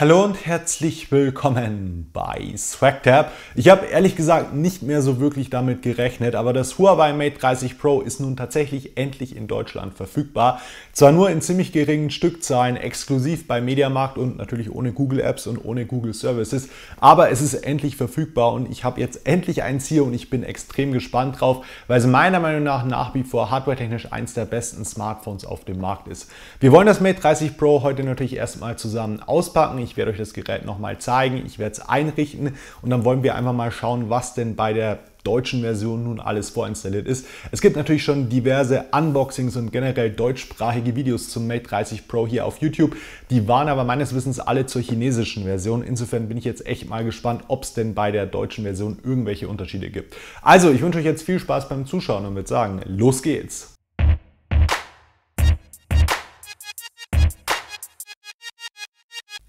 Hallo und herzlich willkommen bei SwagTab. Ich habe ehrlich gesagt nicht mehr so wirklich damit gerechnet, aber das Huawei Mate 30 Pro ist nun tatsächlich endlich in Deutschland verfügbar. Zwar nur in ziemlich geringen Stückzahlen, exklusiv bei Mediamarkt und natürlich ohne Google Apps und ohne Google Services, aber es ist endlich verfügbar und ich habe jetzt endlich eins hier und ich bin extrem gespannt drauf, weil es meiner Meinung nach nach wie vor hardwaretechnisch eins der besten Smartphones auf dem Markt ist. Wir wollen das Mate 30 Pro heute natürlich erstmal zusammen auspacken. Ich werde euch das Gerät nochmal zeigen, ich werde es einrichten und dann wollen wir einfach mal schauen, was denn bei der deutschen Version nun alles vorinstalliert ist. Es gibt natürlich schon diverse Unboxings und generell deutschsprachige Videos zum Mate 30 Pro hier auf YouTube. Die waren aber meines Wissens alle zur chinesischen Version. Insofern bin ich jetzt echt mal gespannt, ob es denn bei der deutschen Version irgendwelche Unterschiede gibt. Also, ich wünsche euch jetzt viel Spaß beim Zuschauen und würde sagen, los geht's!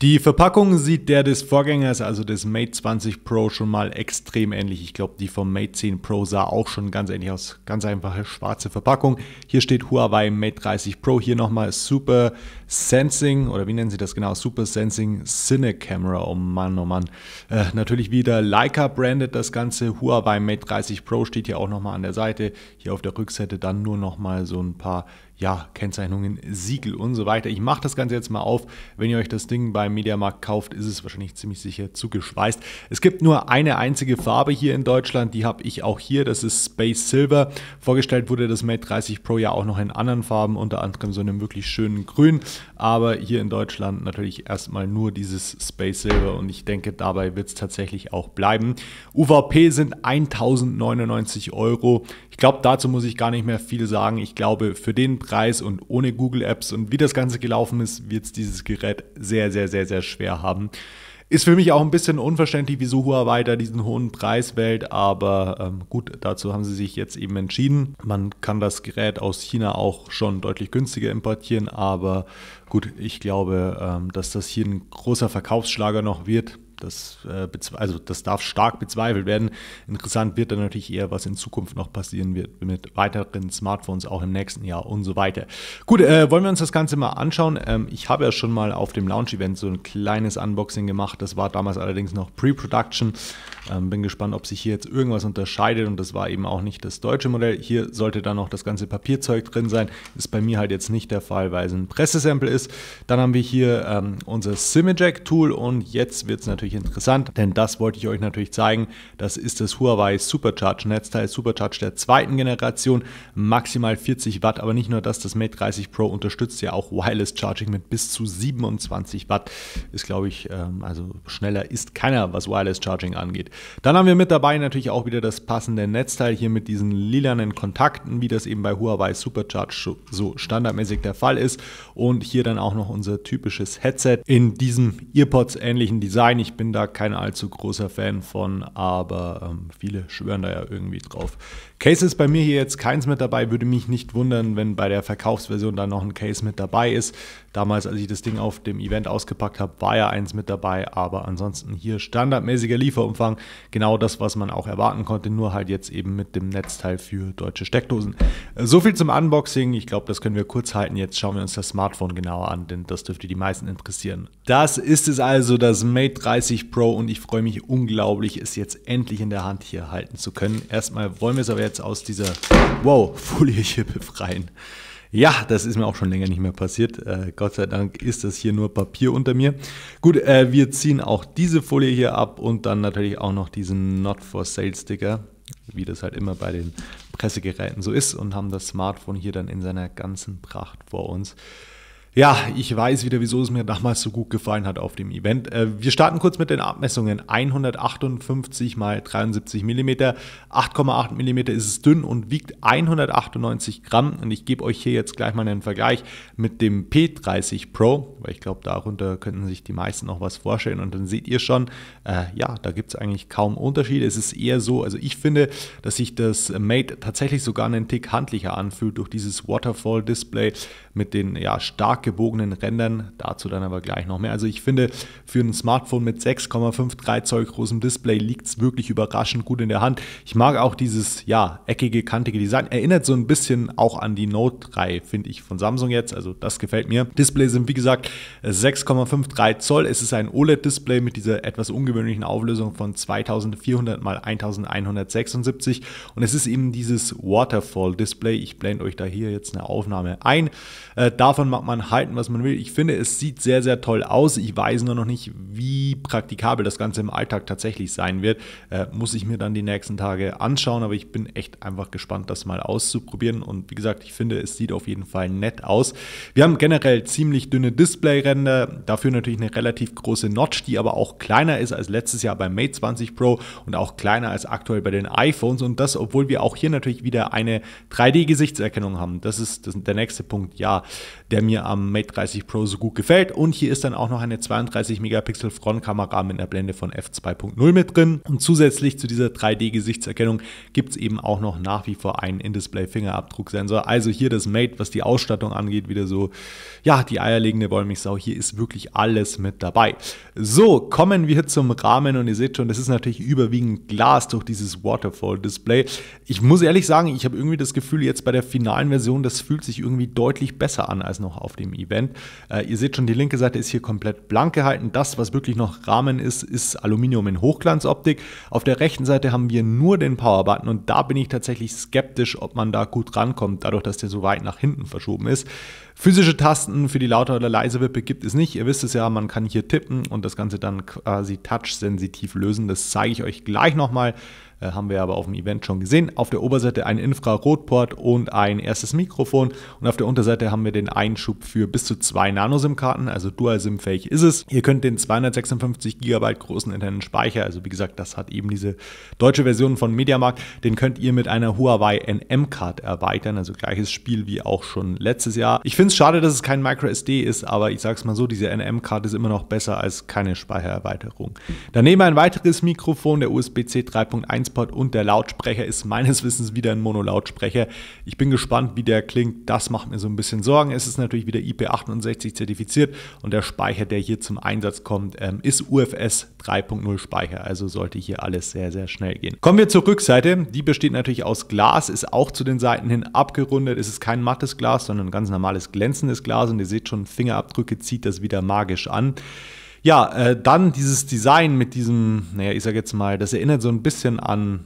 Die Verpackung sieht der des Vorgängers, also des Mate 20 Pro, schon mal extrem ähnlich. Ich glaube, die vom Mate 10 Pro sah auch schon ganz ähnlich aus. Ganz einfache schwarze Verpackung. Hier steht Huawei Mate 30 Pro. Hier nochmal super Sensing oder wie nennen sie das genau? Super Sensing Cine Camera. Oh Mann, oh Mann. Äh, natürlich wieder Leica brandet das Ganze. Huawei Mate 30 Pro steht hier auch nochmal an der Seite. Hier auf der Rückseite dann nur nochmal so ein paar ja, Kennzeichnungen, Siegel und so weiter. Ich mache das Ganze jetzt mal auf. Wenn ihr euch das Ding beim Mediamarkt kauft, ist es wahrscheinlich ziemlich sicher zugeschweißt. Es gibt nur eine einzige Farbe hier in Deutschland, die habe ich auch hier, das ist Space Silver. Vorgestellt wurde das Mate 30 Pro ja auch noch in anderen Farben, unter anderem so einem wirklich schönen Grün. Aber hier in Deutschland natürlich erstmal nur dieses Space Silver und ich denke, dabei wird es tatsächlich auch bleiben. UVP sind 1099 Euro. Ich glaube, dazu muss ich gar nicht mehr viel sagen. Ich glaube, für den Preis und ohne Google Apps und wie das Ganze gelaufen ist, wird es dieses Gerät sehr, sehr, sehr, sehr schwer haben. Ist für mich auch ein bisschen unverständlich, wieso Huawei da diesen hohen Preis wählt, aber ähm, gut, dazu haben sie sich jetzt eben entschieden. Man kann das Gerät aus China auch schon deutlich günstiger importieren, aber gut, ich glaube, ähm, dass das hier ein großer Verkaufsschlager noch wird. Das, äh, also das darf stark bezweifelt werden. Interessant wird dann natürlich eher, was in Zukunft noch passieren wird mit weiteren Smartphones, auch im nächsten Jahr und so weiter. Gut, äh, wollen wir uns das Ganze mal anschauen. Ähm, ich habe ja schon mal auf dem Launch-Event so ein kleines Unboxing gemacht. Das war damals allerdings noch Pre-Production. Ähm, bin gespannt, ob sich hier jetzt irgendwas unterscheidet und das war eben auch nicht das deutsche Modell. Hier sollte dann noch das ganze Papierzeug drin sein. Ist bei mir halt jetzt nicht der Fall, weil es ein Pressesample ist. Dann haben wir hier ähm, unser Simijack-Tool und jetzt wird es natürlich natürlich interessant, denn das wollte ich euch natürlich zeigen. Das ist das Huawei Supercharge Netzteil, Supercharge der zweiten Generation, maximal 40 Watt, aber nicht nur das, das Mate 30 Pro unterstützt ja auch Wireless Charging mit bis zu 27 Watt. Ist, glaube ich, ähm, also schneller ist keiner, was Wireless Charging angeht. Dann haben wir mit dabei natürlich auch wieder das passende Netzteil hier mit diesen lilanen Kontakten, wie das eben bei Huawei Supercharge so standardmäßig der Fall ist. Und hier dann auch noch unser typisches Headset in diesem EarPods ähnlichen Design. Ich bin da kein allzu großer Fan von, aber ähm, viele schwören da ja irgendwie drauf. Case ist bei mir hier jetzt keins mit dabei, würde mich nicht wundern, wenn bei der Verkaufsversion da noch ein Case mit dabei ist. Damals, als ich das Ding auf dem Event ausgepackt habe, war ja eins mit dabei, aber ansonsten hier standardmäßiger Lieferumfang, genau das, was man auch erwarten konnte, nur halt jetzt eben mit dem Netzteil für deutsche Steckdosen. Äh, so viel zum Unboxing, ich glaube, das können wir kurz halten. Jetzt schauen wir uns das Smartphone genauer an, denn das dürfte die meisten interessieren. Das ist es also, das Mate 30 30 Pro und ich freue mich unglaublich, es jetzt endlich in der Hand hier halten zu können. Erstmal wollen wir es aber jetzt aus dieser wow, Folie hier befreien. Ja, das ist mir auch schon länger nicht mehr passiert. Äh, Gott sei Dank ist das hier nur Papier unter mir. Gut, äh, wir ziehen auch diese Folie hier ab und dann natürlich auch noch diesen Not for Sale Sticker, wie das halt immer bei den Pressegeräten so ist und haben das Smartphone hier dann in seiner ganzen Pracht vor uns. Ja, ich weiß wieder, wieso es mir damals so gut gefallen hat auf dem Event. Äh, wir starten kurz mit den Abmessungen. 158 mal 73 mm, 8,8 mm ist es dünn und wiegt 198 Gramm. Und ich gebe euch hier jetzt gleich mal einen Vergleich mit dem P30 Pro, weil ich glaube, darunter könnten sich die meisten noch was vorstellen. Und dann seht ihr schon, äh, ja, da gibt es eigentlich kaum Unterschiede. Es ist eher so, also ich finde, dass sich das Mate tatsächlich sogar einen Tick handlicher anfühlt durch dieses Waterfall-Display mit den ja stark stark gebogenen Rändern, dazu dann aber gleich noch mehr. Also ich finde, für ein Smartphone mit 6,53 Zoll großem Display liegt es wirklich überraschend gut in der Hand. Ich mag auch dieses, ja, eckige, kantige Design. Erinnert so ein bisschen auch an die Note 3, finde ich, von Samsung jetzt. Also das gefällt mir. Display sind, wie gesagt, 6,53 Zoll. Es ist ein OLED-Display mit dieser etwas ungewöhnlichen Auflösung von 2400 x 1176 und es ist eben dieses Waterfall-Display. Ich blende euch da hier jetzt eine Aufnahme ein. Äh, davon mag man halten, was man will. Ich finde, es sieht sehr, sehr toll aus. Ich weiß nur noch nicht, wie praktikabel das Ganze im Alltag tatsächlich sein wird. Äh, muss ich mir dann die nächsten Tage anschauen, aber ich bin echt einfach gespannt, das mal auszuprobieren. Und wie gesagt, ich finde, es sieht auf jeden Fall nett aus. Wir haben generell ziemlich dünne Displayränder, dafür natürlich eine relativ große Notch, die aber auch kleiner ist als letztes Jahr beim Mate 20 Pro und auch kleiner als aktuell bei den iPhones. Und das, obwohl wir auch hier natürlich wieder eine 3D-Gesichtserkennung haben. Das ist, das ist der nächste Punkt, ja, der mir am am Mate 30 Pro so gut gefällt. Und hier ist dann auch noch eine 32 Megapixel Frontkamera mit einer Blende von f2.0 mit drin. Und zusätzlich zu dieser 3D-Gesichtserkennung gibt es eben auch noch nach wie vor einen In-Display-Fingerabdrucksensor. Also hier das Mate, was die Ausstattung angeht, wieder so, ja, die eierlegende Wollmilchsau. Hier ist wirklich alles mit dabei. So, kommen wir zum Rahmen und ihr seht schon, das ist natürlich überwiegend Glas durch dieses Waterfall-Display. Ich muss ehrlich sagen, ich habe irgendwie das Gefühl, jetzt bei der finalen Version, das fühlt sich irgendwie deutlich besser an als noch auf dem dem Event. Äh, ihr seht schon, die linke Seite ist hier komplett blank gehalten. Das, was wirklich noch Rahmen ist, ist Aluminium in Hochglanzoptik. Auf der rechten Seite haben wir nur den Powerbutton und da bin ich tatsächlich skeptisch, ob man da gut rankommt, dadurch, dass der so weit nach hinten verschoben ist. Physische Tasten für die laute oder leise Wippe gibt es nicht. Ihr wisst es ja, man kann hier tippen und das Ganze dann quasi touch-sensitiv lösen. Das zeige ich euch gleich nochmal. Äh, haben wir aber auf dem Event schon gesehen. Auf der Oberseite ein Infrarotport und ein erstes Mikrofon. Und auf der Unterseite haben wir den Einschub für bis zu zwei Nano-SIM-Karten. Also Dual-SIM-fähig ist es. Ihr könnt den 256 GB großen internen Speicher, also wie gesagt, das hat eben diese deutsche Version von Mediamarkt, den könnt ihr mit einer Huawei NM-Card erweitern. Also gleiches Spiel wie auch schon letztes Jahr. Ich finde finde es schade, dass es kein MicroSD ist, aber ich sage es mal so, diese NM-Karte ist immer noch besser als keine Speichererweiterung. Daneben ein weiteres Mikrofon, der USB-C 3.1 Port und der Lautsprecher ist meines Wissens wieder ein Mono-Lautsprecher. Ich bin gespannt, wie der klingt. Das macht mir so ein bisschen Sorgen. Es ist natürlich wieder IP68 zertifiziert und der Speicher, der hier zum Einsatz kommt, ähm, ist UFS 3.0 Speicher. Also sollte hier alles sehr, sehr schnell gehen. Kommen wir zur Rückseite. Die besteht natürlich aus Glas, ist auch zu den Seiten hin abgerundet. Es ist kein mattes Glas, sondern ganz normales Glas glänzendes Glas und ihr seht schon, Fingerabdrücke zieht das wieder magisch an. Ja, äh, dann dieses Design mit diesem, naja, ich sag jetzt mal, das erinnert so ein bisschen an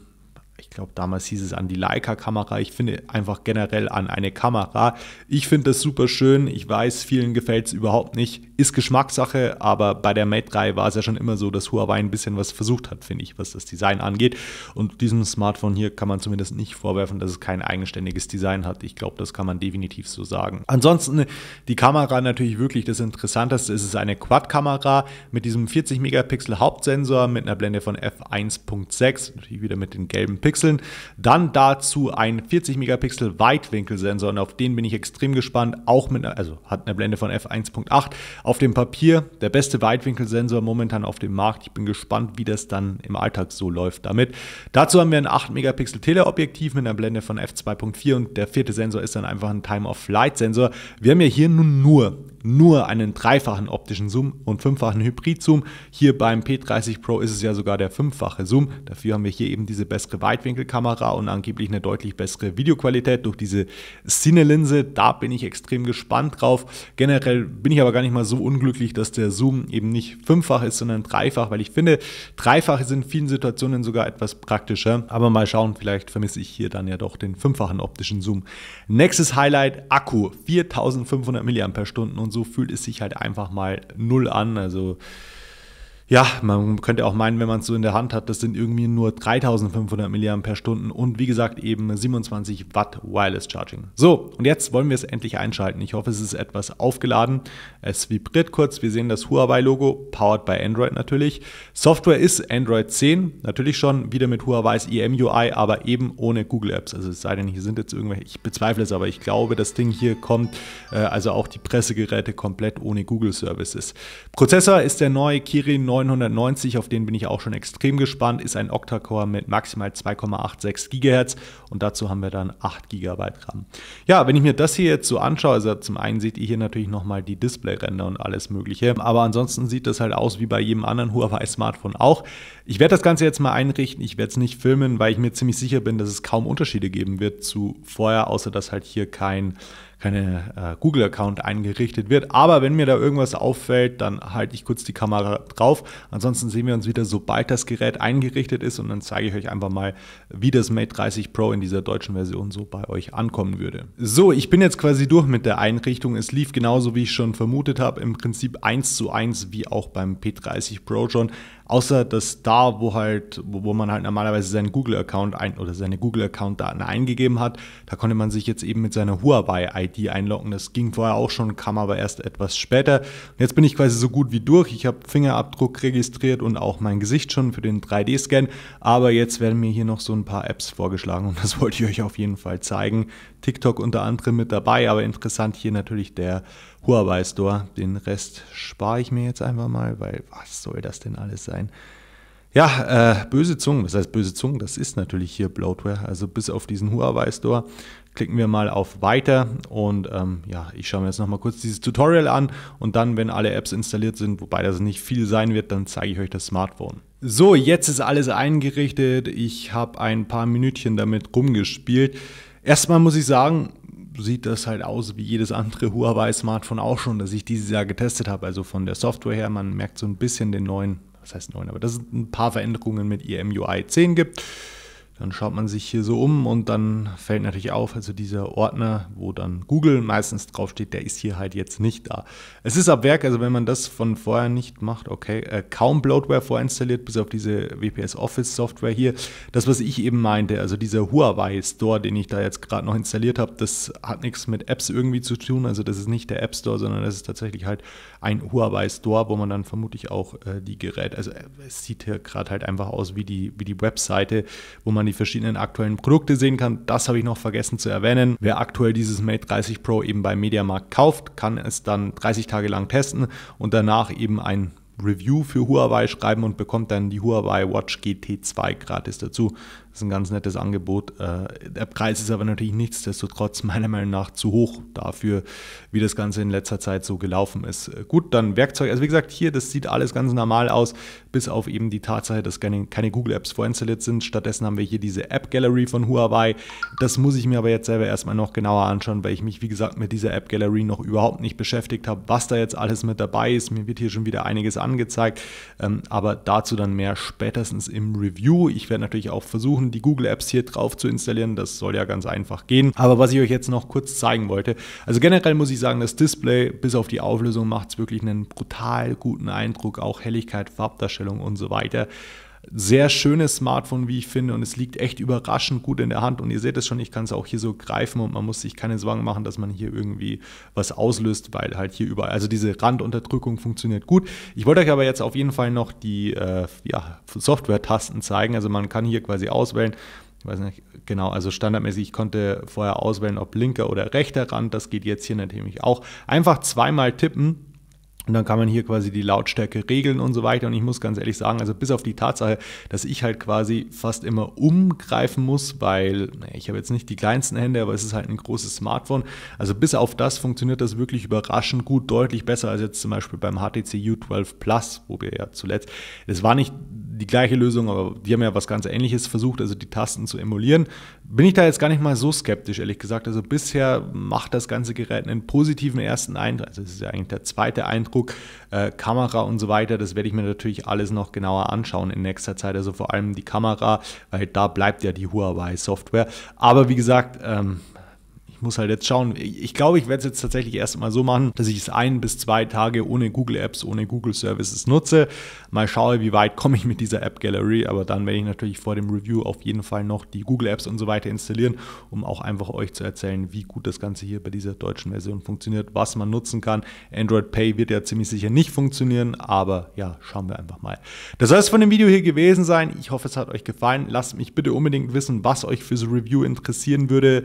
glaube, damals hieß es an die Leica-Kamera. Ich finde einfach generell an eine Kamera. Ich finde das super schön. Ich weiß, vielen gefällt es überhaupt nicht. Ist Geschmackssache, aber bei der Mate 3 war es ja schon immer so, dass Huawei ein bisschen was versucht hat, finde ich, was das Design angeht. Und diesem Smartphone hier kann man zumindest nicht vorwerfen, dass es kein eigenständiges Design hat. Ich glaube, das kann man definitiv so sagen. Ansonsten die Kamera natürlich wirklich das Interessanteste. Es ist eine Quad-Kamera mit diesem 40 Megapixel Hauptsensor mit einer Blende von f1.6, natürlich wieder mit den gelben Pixeln. Megapixeln. Dann dazu ein 40 Megapixel Weitwinkelsensor und auf den bin ich extrem gespannt. Auch mit, also hat eine Blende von f1.8 auf dem Papier. Der beste Weitwinkelsensor momentan auf dem Markt. Ich bin gespannt, wie das dann im Alltag so läuft damit. Dazu haben wir ein 8 Megapixel Teleobjektiv mit einer Blende von f2.4 und der vierte Sensor ist dann einfach ein Time-of-Flight-Sensor. Wir haben ja hier nun nur nur einen dreifachen optischen Zoom und fünffachen Hybrid-Zoom. Hier beim P30 Pro ist es ja sogar der fünffache Zoom. Dafür haben wir hier eben diese bessere Weitwinkelkamera und angeblich eine deutlich bessere Videoqualität durch diese Cine-Linse. Da bin ich extrem gespannt drauf. Generell bin ich aber gar nicht mal so unglücklich, dass der Zoom eben nicht fünffach ist, sondern dreifach, weil ich finde, dreifache sind in vielen Situationen sogar etwas praktischer. Aber mal schauen, vielleicht vermisse ich hier dann ja doch den fünffachen optischen Zoom. Nächstes Highlight, Akku, 4500 mAh und so fühlt es sich halt einfach mal null an. Also ja, man könnte auch meinen, wenn man es so in der Hand hat, das sind irgendwie nur 3500 mAh und wie gesagt eben 27 Watt Wireless Charging. So, und jetzt wollen wir es endlich einschalten. Ich hoffe, es ist etwas aufgeladen. Es vibriert kurz. Wir sehen das Huawei-Logo, powered by Android natürlich. Software ist Android 10, natürlich schon wieder mit Huawei's EMUI, aber eben ohne Google Apps. Also es sei denn, hier sind jetzt irgendwelche, ich bezweifle es, aber ich glaube, das Ding hier kommt, äh, also auch die Pressegeräte komplett ohne Google Services. Prozessor ist der neue Kirin 9. 990, auf den bin ich auch schon extrem gespannt, ist ein Octa-Core mit maximal 2,86 GHz und dazu haben wir dann 8 GB RAM. Ja, wenn ich mir das hier jetzt so anschaue, also zum einen seht ihr hier natürlich nochmal die Display-Ränder und alles mögliche, aber ansonsten sieht das halt aus wie bei jedem anderen Huawei-Smartphone auch. Ich werde das Ganze jetzt mal einrichten, ich werde es nicht filmen, weil ich mir ziemlich sicher bin, dass es kaum Unterschiede geben wird zu vorher, außer dass halt hier kein keine äh, Google-Account eingerichtet wird. Aber wenn mir da irgendwas auffällt, dann halte ich kurz die Kamera drauf. Ansonsten sehen wir uns wieder, sobald das Gerät eingerichtet ist und dann zeige ich euch einfach mal, wie das Mate 30 Pro in dieser deutschen Version so bei euch ankommen würde. So, ich bin jetzt quasi durch mit der Einrichtung. Es lief genauso, wie ich schon vermutet habe, im Prinzip eins zu eins wie auch beim P30 Pro schon. Außer dass da, wo halt, wo, wo man halt normalerweise seinen Google-Account ein oder seine Google-Account-Daten eingegeben hat, da konnte man sich jetzt eben mit seiner Huawei-ID einloggen. Das ging vorher auch schon, kam aber erst etwas später. Und jetzt bin ich quasi so gut wie durch. Ich habe Fingerabdruck registriert und auch mein Gesicht schon für den 3D-Scan. Aber jetzt werden mir hier noch so ein paar Apps vorgeschlagen und das wollte ich euch auf jeden Fall zeigen, TikTok unter anderem mit dabei, aber interessant hier natürlich der Huawei Store. Den Rest spare ich mir jetzt einfach mal, weil was soll das denn alles sein? Ja, äh, böse Zungen, was heißt böse Zungen? Das ist natürlich hier Bloatware. Also bis auf diesen Huawei Store klicken wir mal auf Weiter und ähm, ja, ich schaue mir jetzt nochmal kurz dieses Tutorial an und dann, wenn alle Apps installiert sind, wobei das nicht viel sein wird, dann zeige ich euch das Smartphone. So, jetzt ist alles eingerichtet. Ich habe ein paar Minütchen damit rumgespielt. Erstmal muss ich sagen, sieht das halt aus wie jedes andere Huawei-Smartphone auch schon, das ich dieses Jahr getestet habe. Also von der Software her, man merkt so ein bisschen den neuen, was heißt neuen, aber dass es ein paar Veränderungen mit ihrem 10 gibt. Dann schaut man sich hier so um und dann fällt natürlich auf, also dieser Ordner, wo dann Google meistens draufsteht, der ist hier halt jetzt nicht da. Es ist ab Werk, also wenn man das von vorher nicht macht, okay, äh, kaum Bloatware vorinstalliert, bis auf diese WPS Office Software hier. Das, was ich eben meinte, also dieser Huawei Store, den ich da jetzt gerade noch installiert habe, das hat nichts mit Apps irgendwie zu tun. Also das ist nicht der App Store, sondern das ist tatsächlich halt ein Huawei Store, wo man dann vermutlich auch äh, die Geräte, also äh, es sieht hier gerade halt einfach aus wie die, wie die Webseite, wo man man die verschiedenen aktuellen Produkte sehen kann. Das habe ich noch vergessen zu erwähnen. Wer aktuell dieses Mate 30 Pro eben beim Mediamarkt kauft, kann es dann 30 Tage lang testen und danach eben ein Review für Huawei schreiben und bekommt dann die Huawei Watch GT2 gratis dazu. Das ist ein ganz nettes Angebot. Äh, der Preis ist aber natürlich nichtsdestotrotz meiner Meinung nach zu hoch dafür, wie das Ganze in letzter Zeit so gelaufen ist. Äh, gut, dann Werkzeug. Also wie gesagt, hier, das sieht alles ganz normal aus, bis auf eben die Tatsache, dass keine, keine Google-Apps vorinstalliert sind. Stattdessen haben wir hier diese App-Gallery von Huawei. Das muss ich mir aber jetzt selber erstmal noch genauer anschauen, weil ich mich, wie gesagt, mit dieser App-Gallery noch überhaupt nicht beschäftigt habe, was da jetzt alles mit dabei ist. Mir wird hier schon wieder einiges angezeigt, ähm, aber dazu dann mehr spätestens im Review. Ich werde natürlich auch versuchen, versuchen, die Google Apps hier drauf zu installieren. Das soll ja ganz einfach gehen. Aber was ich euch jetzt noch kurz zeigen wollte, also generell muss ich sagen, das Display bis auf die Auflösung macht es wirklich einen brutal guten Eindruck, auch Helligkeit, Farbdarstellung und so weiter sehr schönes Smartphone, wie ich finde, und es liegt echt überraschend gut in der Hand. Und ihr seht es schon, ich kann es auch hier so greifen und man muss sich keine Sorgen machen, dass man hier irgendwie was auslöst, weil halt hier überall, also diese Randunterdrückung funktioniert gut. Ich wollte euch aber jetzt auf jeden Fall noch die äh, ja, Software-Tasten zeigen. Also man kann hier quasi auswählen, ich weiß nicht genau, also standardmäßig, ich konnte vorher auswählen, ob linker oder rechter Rand, das geht jetzt hier natürlich auch. Einfach zweimal tippen und dann kann man hier quasi die Lautstärke regeln und so weiter. Und ich muss ganz ehrlich sagen, also bis auf die Tatsache, dass ich halt quasi fast immer umgreifen muss, weil ich habe jetzt nicht die kleinsten Hände, aber es ist halt ein großes Smartphone. Also bis auf das funktioniert das wirklich überraschend gut, deutlich besser als jetzt zum Beispiel beim HTC U12 Plus, wo wir ja zuletzt, es war nicht die gleiche Lösung, aber die haben ja was ganz Ähnliches versucht, also die Tasten zu emulieren. Bin ich da jetzt gar nicht mal so skeptisch, ehrlich gesagt. Also bisher macht das ganze Gerät einen positiven ersten Eindruck. Also es ist ja eigentlich der zweite Eindruck, äh, Kamera und so weiter. Das werde ich mir natürlich alles noch genauer anschauen in nächster Zeit. Also vor allem die Kamera, weil da bleibt ja die Huawei-Software. Aber wie gesagt, ähm, muss halt jetzt schauen. Ich glaube, ich werde es jetzt tatsächlich erstmal so machen, dass ich es ein bis zwei Tage ohne Google Apps, ohne Google Services nutze. Mal schaue, wie weit komme ich mit dieser App Gallery. Aber dann werde ich natürlich vor dem Review auf jeden Fall noch die Google Apps und so weiter installieren, um auch einfach euch zu erzählen, wie gut das Ganze hier bei dieser deutschen Version funktioniert, was man nutzen kann. Android Pay wird ja ziemlich sicher nicht funktionieren, aber ja, schauen wir einfach mal. Das soll es von dem Video hier gewesen sein. Ich hoffe, es hat euch gefallen. Lasst mich bitte unbedingt wissen, was euch für so Review interessieren würde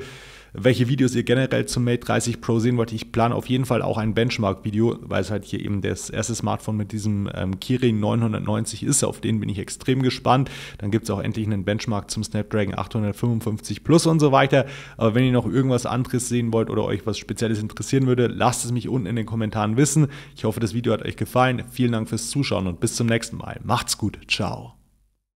welche Videos ihr generell zum Mate 30 Pro sehen wollt. Ich plane auf jeden Fall auch ein Benchmark-Video, weil es halt hier eben das erste Smartphone mit diesem ähm, Kirin 990 ist. Auf den bin ich extrem gespannt. Dann gibt es auch endlich einen Benchmark zum Snapdragon 855 Plus und so weiter. Aber wenn ihr noch irgendwas anderes sehen wollt oder euch was Spezielles interessieren würde, lasst es mich unten in den Kommentaren wissen. Ich hoffe, das Video hat euch gefallen. Vielen Dank fürs Zuschauen und bis zum nächsten Mal. Macht's gut. Ciao.